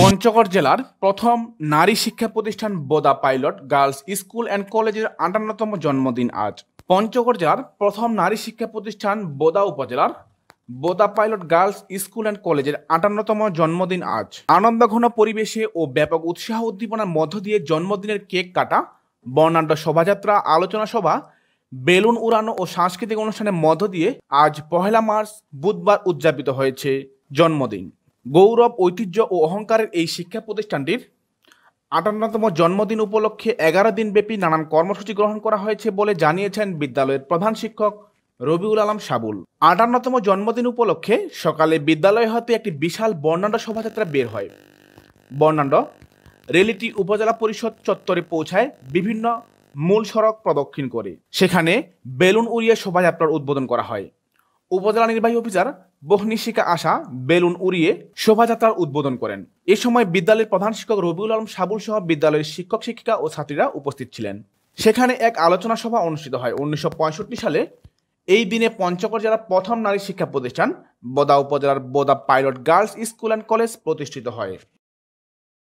পঞ্চগড় জেলার প্রথম নারী শিক্ষা প্রতিষ্ঠান Boda pilot girls school and কলেজের আটান্নতম জন্মদিন আজ পঞ্চগড় জেলার প্রথম নারী শিক্ষা প্রতিষ্ঠান বোদা উপজেলার Boda pilot girls school and কলেজের আটান্নতম জন্মদিন আজ আনন্দঘন পরিবেশে ও ব্যাপক উৎসাহ উদ্দীপনার মধ্য দিয়ে জন্মদিনের কেক কাটা বর্ণাঢ্য শোভাযাত্রা আলোচনা সভা বেলুন উড়ানো ও সাংস্কৃতিক অনুষ্ঠানের মধ্য দিয়ে আজ পহেলা মার্চ বুধবার উদযাপিত হয়েছে জন্মদিন গৌরব ঐতিহ্য ও অহংকারের এই শিক্ষা প্রতিষ্ঠানটির আটান্নতম জন্মদিন উপলক্ষে এগারো দিনব্যাপী নানান কর্মসূচি গ্রহণ করা হয়েছে বলে জানিয়েছেন বিদ্যালয়ের প্রধান শিক্ষক রবিউল আলম সাবুল আটান্নতম জন্মদিন উপলক্ষে সকালে বিদ্যালয় হতে একটি বিশাল বর্ণাঢ্য শোভাযাত্রা বের হয় বর্ণাঢ্য রেলিটি উপজেলা পরিষদ চত্বরে পৌঁছায় বিভিন্ন মূল সড়ক প্রদক্ষিণ করে সেখানে বেলুন উড়িয়ে শোভাযাত্রার উদ্বোধন করা হয় উপজেলা নির্বাহী অফিসার বহনিশিকা আসা বেলুন উড়িয়ে শোভাযাত্রার উদ্বোধন করেন এ সময় বিদ্যালয়ের প্রধান শিক্ষক রবিউল আলম সাবুল সহ বিদ্যালয়ের শিক্ষক শিক্ষিকা ও ছাত্রীরা উপস্থিত ছিলেন সেখানে এক আলোচনা সভা অনুষ্ঠিত হয় উনিশশো সালে এই দিনে পঞ্চগড় জেলার প্রথম নারী শিক্ষা প্রতিষ্ঠান বোদা উপজেলার Boda pilot girls school and college প্রতিষ্ঠিত হয়